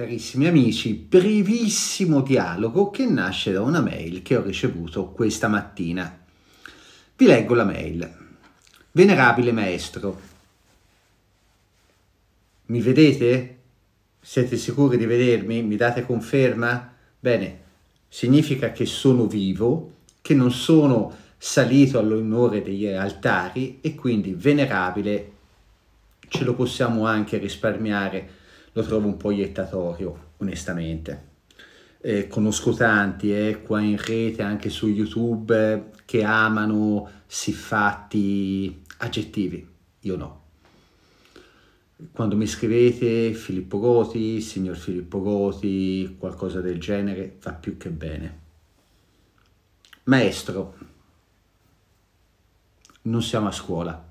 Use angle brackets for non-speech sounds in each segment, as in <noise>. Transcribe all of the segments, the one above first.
Carissimi amici, brevissimo dialogo che nasce da una mail che ho ricevuto questa mattina. Vi leggo la mail. Venerabile maestro, mi vedete? Siete sicuri di vedermi? Mi date conferma? Bene, significa che sono vivo, che non sono salito all'onore degli altari e quindi venerabile ce lo possiamo anche risparmiare lo trovo un po' iettatorio, onestamente. Eh, conosco tanti eh, qua in rete, anche su YouTube, eh, che amano siffatti aggettivi. Io no. Quando mi scrivete Filippo Goti, signor Filippo Goti, qualcosa del genere, fa più che bene. Maestro, non siamo a scuola.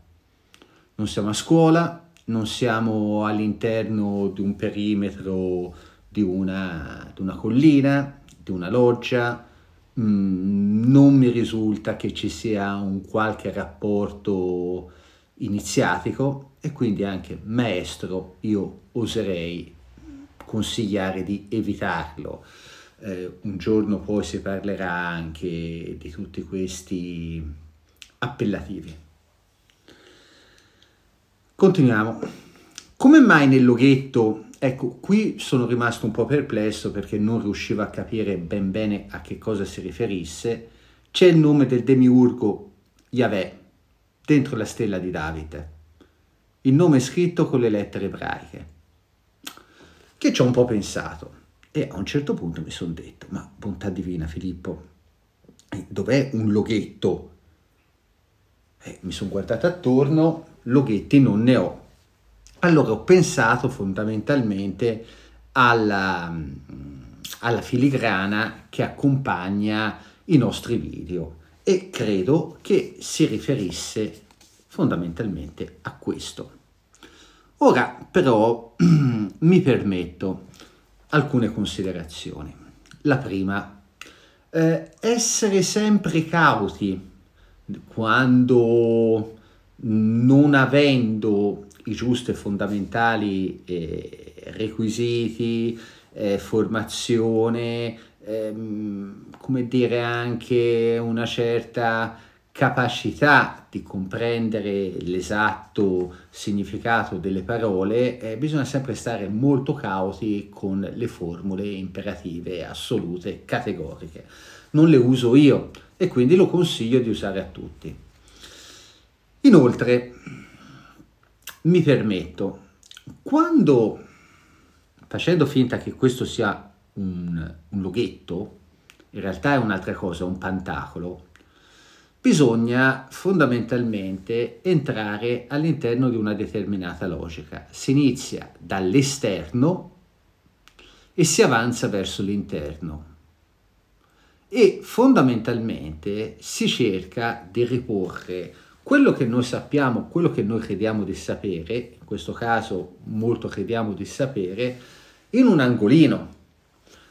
Non siamo a scuola, non siamo all'interno di un perimetro di una, di una collina, di una loggia, mm, non mi risulta che ci sia un qualche rapporto iniziatico e quindi anche maestro io oserei consigliare di evitarlo. Eh, un giorno poi si parlerà anche di tutti questi appellativi. Continuiamo. Come mai nel loghetto, ecco, qui sono rimasto un po' perplesso perché non riuscivo a capire ben bene a che cosa si riferisse, c'è il nome del demiurgo Yahweh dentro la stella di Davide. Il nome è scritto con le lettere ebraiche, che ci ho un po' pensato. E a un certo punto mi sono detto, ma bontà divina Filippo, eh, dov'è un loghetto? Eh, mi sono guardato attorno loghetti non ne ho. Allora ho pensato fondamentalmente alla, mm, alla filigrana che accompagna i nostri video e credo che si riferisse fondamentalmente a questo. Ora però <clears throat> mi permetto alcune considerazioni. La prima, eh, essere sempre cauti quando non avendo i giusti e fondamentali eh, requisiti, eh, formazione, ehm, come dire anche una certa capacità di comprendere l'esatto significato delle parole, eh, bisogna sempre stare molto cauti con le formule imperative assolute, categoriche. Non le uso io e quindi lo consiglio di usare a tutti. Inoltre, mi permetto, quando facendo finta che questo sia un, un loghetto, in realtà è un'altra cosa, un pantacolo, bisogna fondamentalmente entrare all'interno di una determinata logica. Si inizia dall'esterno e si avanza verso l'interno e fondamentalmente si cerca di riporre quello che noi sappiamo, quello che noi crediamo di sapere, in questo caso molto crediamo di sapere, in un angolino,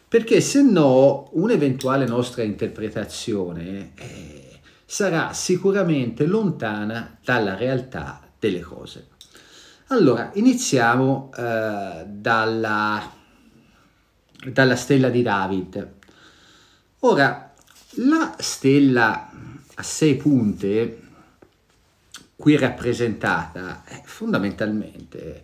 perché se no un'eventuale nostra interpretazione eh, sarà sicuramente lontana dalla realtà delle cose. Allora, iniziamo eh, dalla, dalla stella di David. Ora, la stella a sei punte qui rappresentata eh, fondamentalmente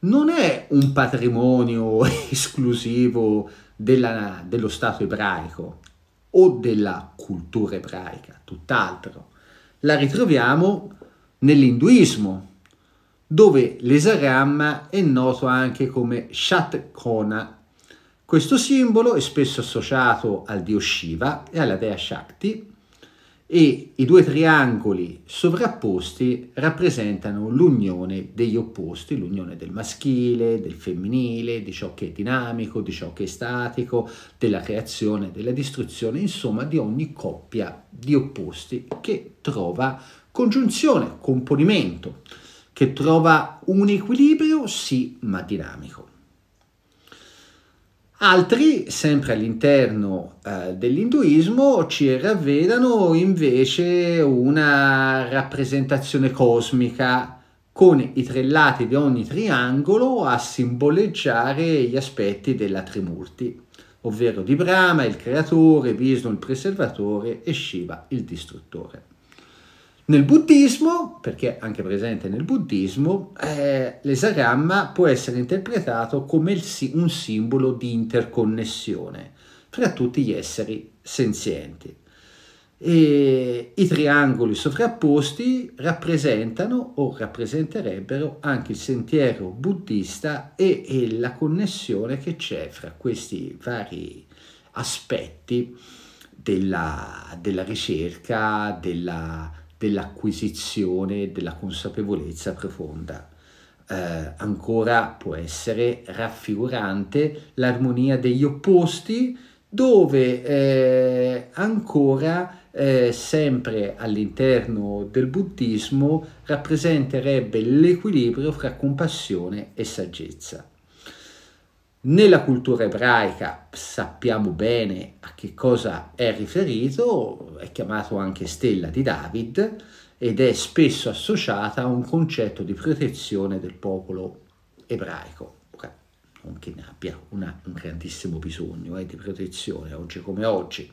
non è un patrimonio <laughs> esclusivo della, dello Stato ebraico o della cultura ebraica, tutt'altro. La ritroviamo nell'induismo, dove l'esagramma è noto anche come Shatkona. Questo simbolo è spesso associato al dio Shiva e alla dea Shakti, e i due triangoli sovrapposti rappresentano l'unione degli opposti, l'unione del maschile, del femminile, di ciò che è dinamico, di ciò che è statico, della creazione, della distruzione, insomma di ogni coppia di opposti che trova congiunzione, componimento, che trova un equilibrio sì ma dinamico. Altri, sempre all'interno eh, dell'induismo, ci ravvedano invece una rappresentazione cosmica con i tre lati di ogni triangolo a simboleggiare gli aspetti della Trimurti, ovvero di Brahma, il creatore, Vishnu, il preservatore e Shiva, il distruttore. Nel buddismo, perché anche presente nel buddismo, eh, l'esagramma può essere interpretato come un simbolo di interconnessione fra tutti gli esseri senzienti. E I triangoli sovrapposti rappresentano o rappresenterebbero anche il sentiero buddista e, e la connessione che c'è fra questi vari aspetti della, della ricerca, della dell'acquisizione della consapevolezza profonda. Eh, ancora può essere raffigurante l'armonia degli opposti dove eh, ancora eh, sempre all'interno del buddismo rappresenterebbe l'equilibrio fra compassione e saggezza. Nella cultura ebraica sappiamo bene a che cosa è riferito, è chiamato anche stella di David ed è spesso associata a un concetto di protezione del popolo ebraico non che ne abbia una, un grandissimo bisogno eh, di protezione oggi come oggi.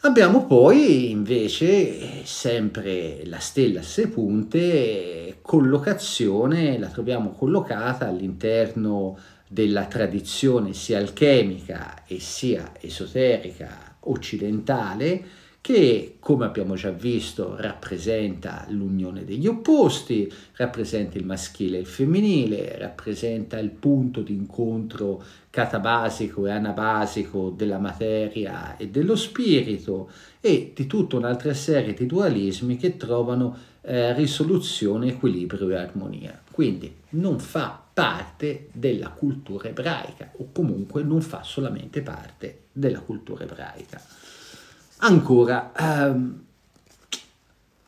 Abbiamo poi invece sempre la stella a sei punte, collocazione, la troviamo collocata all'interno della tradizione sia alchemica e sia esoterica occidentale che, come abbiamo già visto, rappresenta l'unione degli opposti, rappresenta il maschile e il femminile, rappresenta il punto di incontro catabasico e anabasico della materia e dello spirito e di tutta un'altra serie di dualismi che trovano eh, risoluzione, equilibrio e armonia. Quindi non fa parte della cultura ebraica o comunque non fa solamente parte della cultura ebraica. Ancora, ehm,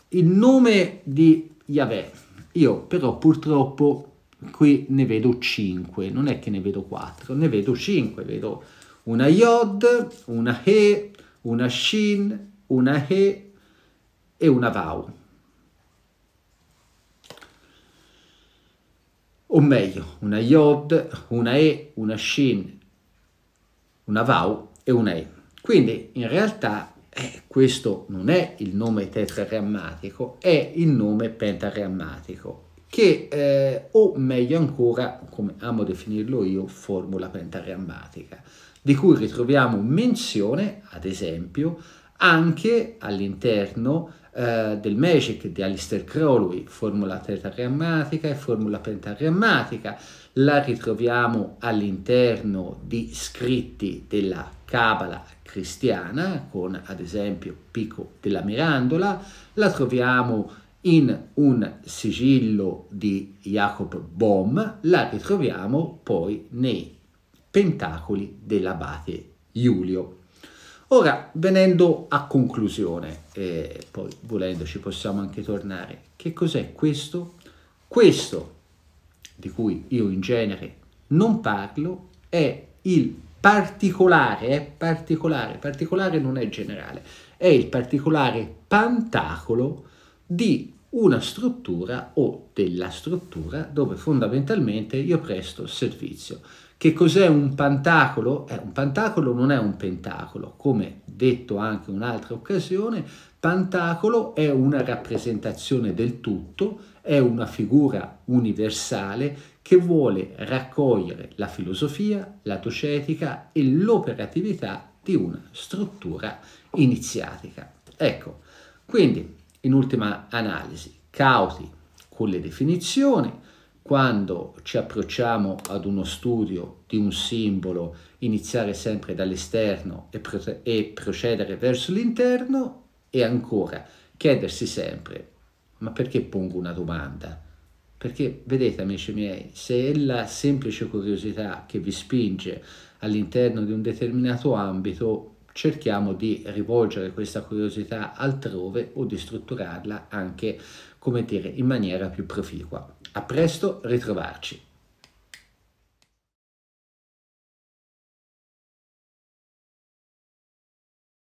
il nome di Yahweh, io però purtroppo qui ne vedo 5, non è che ne vedo 4, ne vedo 5, vedo una Yod, una He, una Shin, una He e una Vau. o meglio una Yod, una E, una Shin, una Vau e una E. Quindi in realtà eh, questo non è il nome tetragrammatico, è il nome pentagrammatico che eh, o meglio ancora, come amo definirlo io, formula pentagrammatica, di cui ritroviamo menzione, ad esempio, anche all'interno eh, del Magic di Alistair Crowley, formula tetragrammatica e formula pentagrammatica, la ritroviamo all'interno di scritti della Cabala cristiana, con ad esempio Pico della Mirandola, la troviamo in un sigillo di Jacob Bohm, la ritroviamo poi nei Pentacoli dell'abate Giulio. Ora, venendo a conclusione, e poi volendo ci possiamo anche tornare, che cos'è questo? Questo, di cui io in genere non parlo, è il particolare, è particolare, particolare non è generale, è il particolare pantacolo di una struttura o della struttura dove fondamentalmente io presto servizio. Che cos'è un pantacolo? Eh, un pantacolo non è un pentacolo, come detto anche in un'altra occasione, pantacolo è una rappresentazione del tutto, è una figura universale che vuole raccogliere la filosofia, la docetica e l'operatività di una struttura iniziatica. Ecco, quindi in ultima analisi, cauti con le definizioni, quando ci approcciamo ad uno studio di un simbolo, iniziare sempre dall'esterno e, pro- e, procedere verso l'interno e ancora chiedersi sempre, ma perché pongo una domanda? Perché vedete amici miei, se è la semplice curiosità che vi spinge all'interno di un determinato ambito, cerchiamo di rivolgere questa curiosità altrove o di strutturarla anche come dire, in maniera più proficua. A presto, ritrovarci.